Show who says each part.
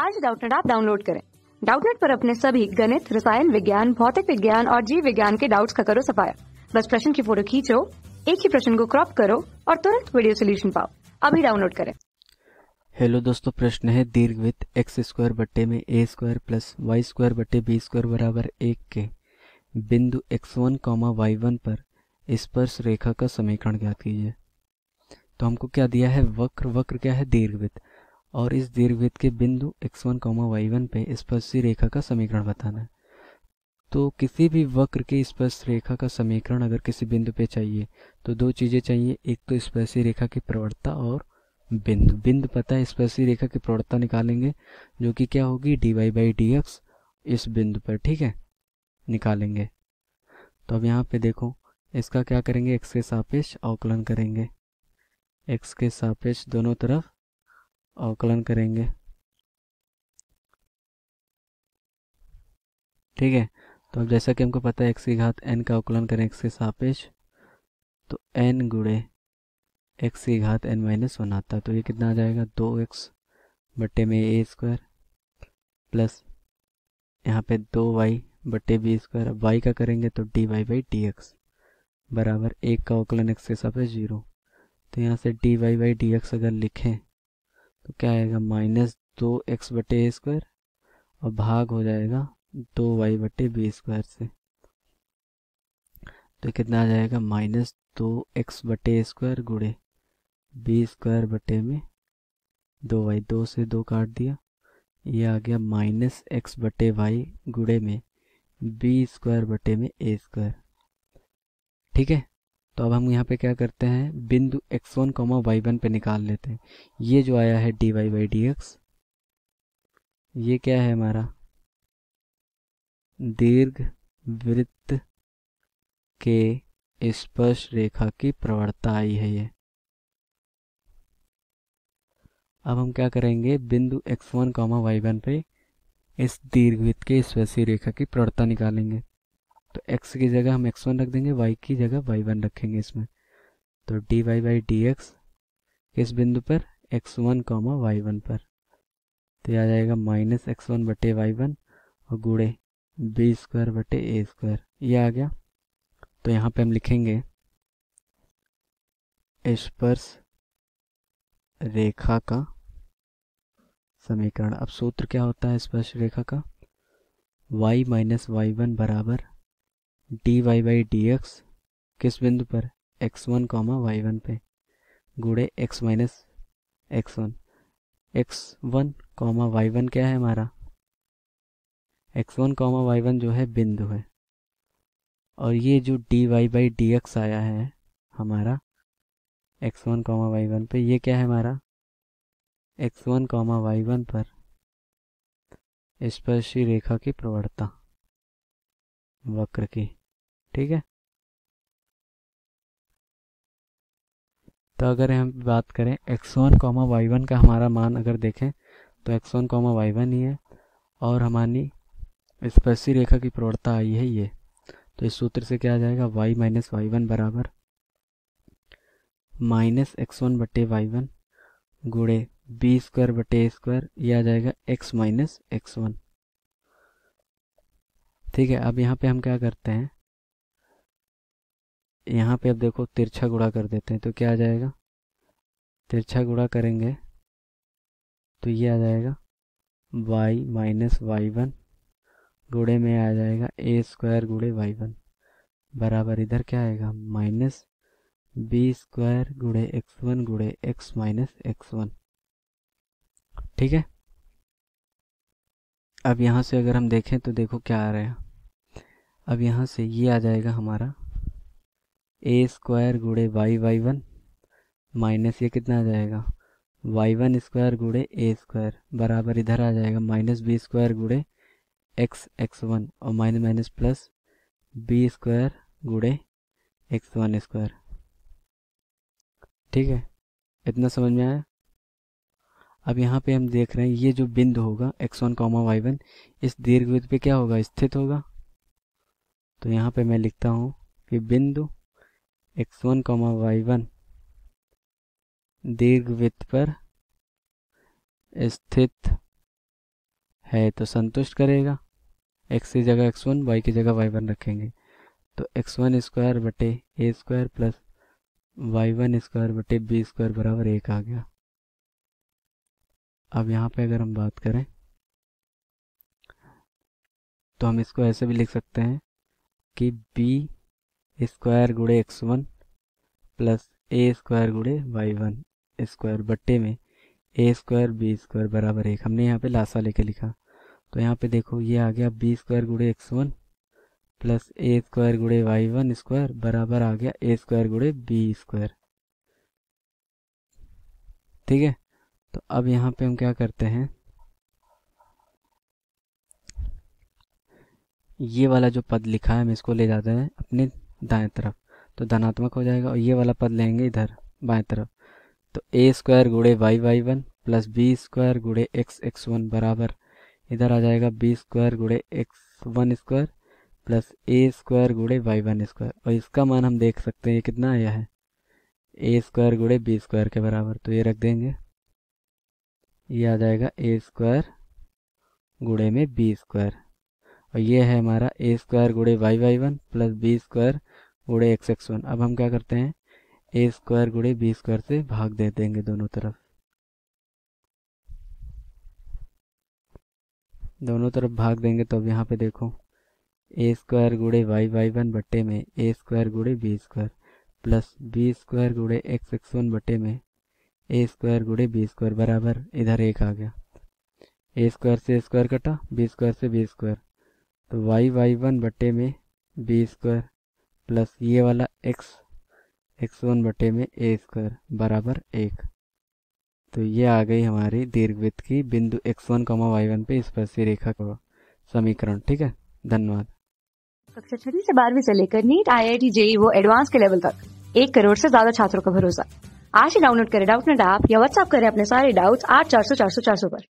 Speaker 1: आज डाउटनेट आप डाउनलोड करें डाउटनेट पर अपने सभी गणित रसायन विज्ञान भौतिक विज्ञान और जीव विज्ञान के डाउट्स का करो सफाया बस प्रश्न की फोटो खींचो एक ही प्रश्न को क्रॉप करो और तुरंत वीडियो सोल्यूशन पाओ अभी डाउनलोड करें हेलो दोस्तों प्रश्न है दीर्घ विथ एक्स स्क्वायर बट्टे में A square plus Y square बट्टे बी स्क्वायर बराबर एक के बिंदु X one comma Y one पर स्पर्श रेखा का समीकरण ज्ञात कीजिए तो हमको क्या दिया है वक्र वक्र क्या है दीर्घवृत्त और इस दीर्घवृत्त के बिंदु x1, y1 पे स्पर्शी रेखा का समीकरण बताना है तो किसी भी वक्र की स्पर्श रेखा का समीकरण अगर किसी बिंदु पे चाहिए तो दो चीज़ें चाहिए एक तो स्पर्शी रेखा की प्रवणता और बिंदु बिंदु पता है स्पर्शी रेखा की प्रवणता निकालेंगे जो कि क्या होगी D Y by D X इस बिंदु पर ठीक है निकालेंगे तो अब यहाँ पे देखो इसका क्या करेंगे एक्स के सापेक्ष अवकलन करेंगे एक्स के सापेक्ष दोनों तरफ अवकलन करेंगे ठीक है तो अब जैसा कि हमको पता है एक्स की घात एन का अवकलन करें एक्स के सापेक्ष तो एन गुड़े एक्स की घात एन माइनस वन आता तो ये कितना आ जाएगा दो एक्स बट्टे में ए स्क्वायर प्लस यहाँ पे दो वाई बट्टे बी स्क्वायर अब वाई का करेंगे तो D Y by D X बराबर एक का अवकलन एक्स के सापेक्ष जीरो तो यहाँ से D Y by D X अगर लिखें तो क्या आएगा माइनस दो एक्स बटे ए स्क्वायर और भाग हो जाएगा दो वाई बटे बी स्क्वायर से तो कितना आ जाएगा माइनस दो एक्स बटे स्क्वायर गुड़े बी स्क्वायर बटे में दो वाई दो से दो काट दिया ये आ गया माइनस एक्स बटे वाई गुड़े में बी स्क्वायर बटे में ए स्क्वायर ठीक है तो अब हम यहाँ पे क्या करते हैं बिंदु X one comma Y one पर निकाल लेते हैं ये जो आया है dy Y by D X ये क्या है हमारा दीर्घ वृत्त के स्पर्श रेखा की प्रवणता आई है ये अब हम क्या करेंगे बिंदु x1, वन पे इस दीर्घवृत्त के स्पर्शी रेखा की प्रवणता निकालेंगे तो x की जगह हम x1 रख देंगे y की जगह y1 रखेंगे इसमें तो dy Y by D X इस बिंदु पर X one comma Y one पर तो यह आ जाएगा माइनस एक्स वन बटे वाई वन और गुड़े बी स्क्वायर बटे ए स्क्वायर ये आ गया तो यहाँ पे हम लिखेंगे स्पर्श रेखा का समीकरण अब सूत्र क्या होता है स्पर्श रेखा का y माइनस वाई वन बराबर D Y by D X किस बिंदु पर X one comma Y one पे गुड़े X minus X one X one comma Y one क्या है हमारा X one comma Y one जो है बिंदु है और ये जो D Y by D X आया है हमारा X one comma Y one पे ये क्या है हमारा X one comma Y one पर स्पर्शी रेखा की प्रवणता वक्र की ठीक है तो अगर हम बात करें X one comma Y one का हमारा मान अगर देखें तो X one comma Y one ही है और हमारी स्पर्शी रेखा की प्रवणता आई है ये तो इस सूत्र से क्या आ जाएगा वाई माइनस वाई वन बराबर माइनस एक्स वन बटे वाई वन गुड़े बी स्क्वायर बटे स्क्वायर ये आ जाएगा एक्स माइनस एक्स वन ठीक है अब यहाँ पे हम क्या करते हैं यहाँ पे अब देखो तिरछा गुड़ा कर देते हैं तो क्या आ जाएगा तिरछा गुड़ा करेंगे तो ये आ जाएगा वाई माइनस वाई वन गुड़े में आ जाएगा ए स्क्वायर गुड़े वाई वन बराबर इधर क्या आएगा माइनस बी स्क्वायर गुड़े एक्स वन गुड़े एक्स माइनस एक्स वन ठीक है अब यहाँ से अगर हम देखें तो देखो क्या आ रहा है अब यहाँ से ये आ जाएगा हमारा ए स्क्वायर गुड़े वाई वाई वन माइनस ये कितना आ जाएगा वाई वन स्क्वायर गुड़े ए स्क्वायर बराबर इधर आ जाएगा माइनस बी स्क्वायर गुड़े एक्स एक्स वन और minus minus plus B square गुड़े एक्स वन स्क्वायर ठीक है इतना समझ में आया अब यहाँ पे हम देख रहे हैं ये जो बिंदु होगा X one comma Y one इस दीर्घवृत्त पे क्या होगा स्थित होगा तो यहाँ पे मैं लिखता हूँ कि बिंदु X one comma Y one दीर्घ वृत्त पर स्थित है तो संतुष्ट करेगा x की जगह x1, y की जगह y1 रखेंगे तो x1 वन स्क्वायर बटे A square plus Y one square बटे बी स्क्वायर बराबर एक आ गया अब यहाँ पे अगर हम बात करें तो हम इसको ऐसे भी लिख सकते हैं कि b स्क्वायर गुड़े X one plus A square गुड़े वाई वन स्क्वायर बट्टे में ए स्क्वायर बी स्क्वायर बराबर एक हमने यहाँ पे लाशा लेके लिखा तो यहाँ पे देखो ये आ गया बी स्क्वायर गुड़े X one plus A square गुड़े वाई वन स्क्वायर बराबर आ गया ए स्क्वायर गुड़े बी स्क्वायर ठीक है तो अब यहाँ पे हम क्या करते हैं ये वाला जो पद लिखा है हम इसको ले जाते हैं अपने दाएं तरफ तो धनात्मक हो जाएगा और ये वाला पद लेंगे इधर बाएं तरफ तो ए स्क्वायर गुड़े Y Y one plus B square गुड़े एक्स एक्स वन बराबर इधर आ जाएगा बी स्क्वायर गुड़े X one square plus A square गुड़े वाई वन स्क्वायर और इसका मान हम देख सकते हैं ये कितना आया है ए स्क्वायर गुड़े बी स्क्वायर के बराबर तो ये रख देंगे ये आ जाएगा ए स्क्वायर गुड़े में बी स्क्वायर और ये है हमारा ए स्क्वायर गुड़े Y Y one plus B square गुड़े एक्स एक्स वन अब हम क्या करते हैं ए स्क्वायर गुड़े बी स्क्वायर से भाग दे देंगे दोनों तरफ दोनों तरफ भाग देंगे तो अब यहाँ पे देखो ए स्क्वायर गुड़े वाई वाई वन बट्टे में ए स्क्वायर गुड़े B square plus B square गुड़े एक्स एक्स वन बट्टे में ए स्क्वायर गुड़े बी स्क्वायर बराबर इधर एक आ गया ए स्क्वायर से स्क्वायर कटा बी स्क्वायर से बी स्क्वायर तो वाई वाई वन बट्टे में बी स्क्वायर प्लस ये वाला एक्स एक्स वन बटे में ए स्क्वायर बराबर एक तो ये आ गई हमारी दीर्घवृत्त की बिंदु X one comma Y one पे स्पर्शी रेखा का समीकरण ठीक है धन्यवाद कक्षा छठी से बारहवीं से लेकर NEET I I T JEE वो एडवांस के लेवल तक एक करोड़ से ज्यादा छात्रों का भरोसा आज ही डाउनलोड करें डाउट नेट ऐप या व्हाट्सएप करें अपने सारे डाउट्स आठ चार सौ चार सौ चार सौ पर